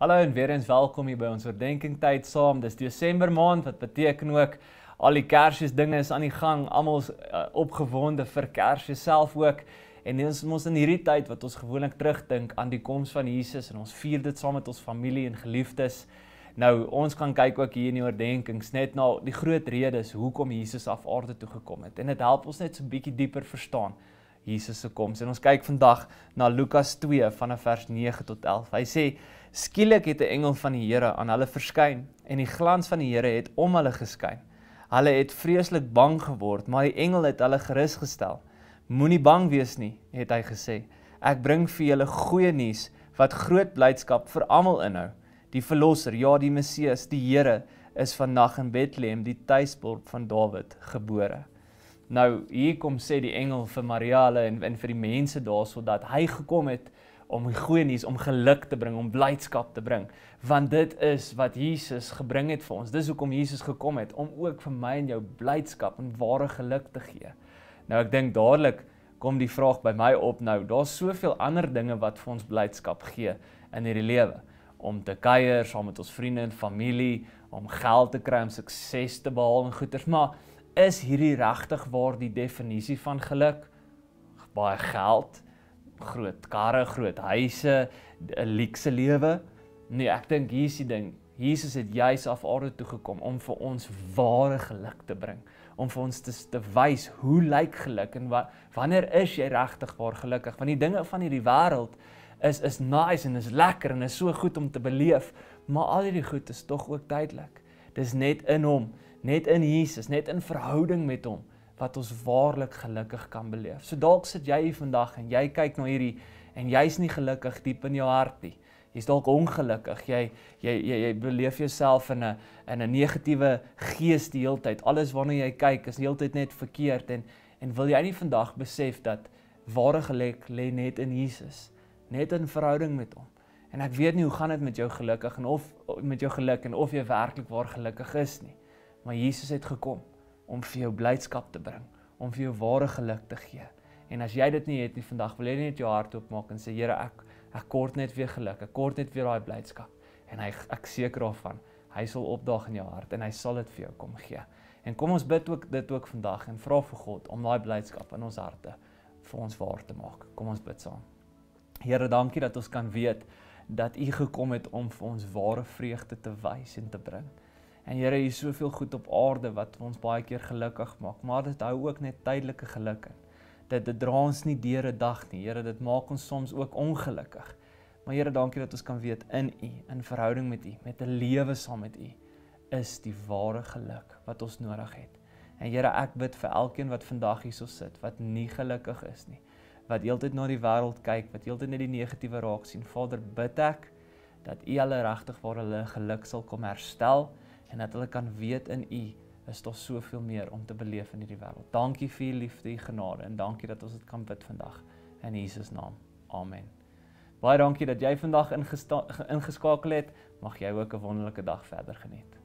Hallo en weer eens welkom hier by ons oordeenking tyd saam. Dis Desember maand wat beteken ook al die Kersfees dinge is aan die gang. Almal is uh, opgewonde vir Kersfees self ook. En ons mos in hierdie tyd wat ons gewoonlik terugdink aan die koms van Jesus en ons vier dit saam met ons familie en geliefdes. Nou ons gaan kyk ook hier in die oordeenkings net na nou die groot redes hoekom Jesus af aarde toe gekom het en dit help ons net so 'n bietjie dieper verstaan Jesus se koms. En ons kyk vandag na Lukas 2 vanaf vers 9 tot 11. Hy sê skielik het 'n engel van die Here aan hulle verskyn en die glans van die Here het om hulle geskyn. Hulle het vreeslik bang geword, maar die engel het hulle gerusgestel. Moenie bang wees nie, het hy gesê. Ek bring vir julle goeie nuus wat groot blydskap vir almal inhou. Die verlosser, ja die Messias, die Here is vandag in Bethlehem, die tuisbord van Dawid, gebore. Nou hier kom sê die engel vir Maria en, en vir die mense daarso dat hy gekom het om goeie nuus om geluk te bring, om blydskap te bring, want dit is wat Jesus gebring het vir ons. Dis hoekom Jesus gekom het om ook vir my en jou blydskap en ware geluk te gee. Nou ek dink dadelik kom die vraag by my op nou, daar's soveel ander dinge wat vir ons blydskap gee in hierdie lewe. Om te kuier saam met ons vriende en familie, om geld te kry, om sukses te behaal en goeders, maar is hierdie regtig waar die definisie van geluk? Baie geld, groot karre, groot huise, 'n luukse lewe? Nee, ek dink hier is die ding. Jesus het juis af aarde toe gekom om vir ons ware geluk te bring, om vir ons te, te wys hoe lyk geluk en wa, wanneer is jy regtig waar gelukkig? Want die dinge van hierdie wêreld is is nice en is lekker en is so goed om te beleef, maar al hierdie goed is tog ook tydelik. Dis net in hom, net in Jesus, net in verhouding met hom wat ons waarlik gelukkig kan beleef. So dalk sit jy hier vandag en jy kyk na hierdie en jy's nie gelukkig diep in jou hart nie. Jy's dalk ongelukkig. Jy jy jy, jy beleef jouself in 'n in 'n negatiewe gees die hele tyd. Alles waarna jy kyk is die hele tyd net verkeerd en en wil jy nie vandag besef dat ware geluk lê net in Jesus, net in verhouding met hom en ek weet nie hoe gaan dit met jou gelukkig en of met jou geluk en of jy werklik waar gelukkig is nie. Maar Jesus het gekom om vir jou blydskap te bring, om vir jou ware geluk te gee. En as jy dit nie het nie vandag, wil jy net jou hart oopmaak en sê Here, ek ek kort net weer geluk, ek kort net weer daai blydskap. En hy ek seker daarvan, hy sal opdaag in jou hart en hy sal dit vir jou kom gee. En kom ons bid ook dit ook vandag en vra vir God om daai blydskap in ons harte vir ons waar te maak. Kom ons bid saam. Here, dankie dat ons kan weet dat U gekom het om vir ons ware vreugde te wys en te bring. En Here, hier is soveel goed op aarde wat ons baie keer gelukkig maak, maar dit hou ook net tydelike geluk in. Dit dit dra ons nie deur 'n dag nie, Here, dit maak ons soms ook ongelukkig. Maar Here, dankie dat ons kan weet in U, in verhouding met U, met 'n lewe saam met U is die ware geluk wat ons nodig het. En Here, ek bid vir elkeen wat vandag hierso sit wat nie gelukkig is nie wat heeltyd na die wêreld kyk, wat heeltyd net die negatiewe raak sien. Vader, bid ek dat U hulle regtig waar hulle geluk sal kom herstel en dat hulle kan weet in U is daar soveel meer om te beleef in hierdie wêreld. Dankie vir U liefde en genade en dankie dat ons dit kan bid vandag in Jesus naam. Amen. Baie dankie dat jy vandag ingeskakel het. Mag jy ook 'n wonderlike dag verder geniet.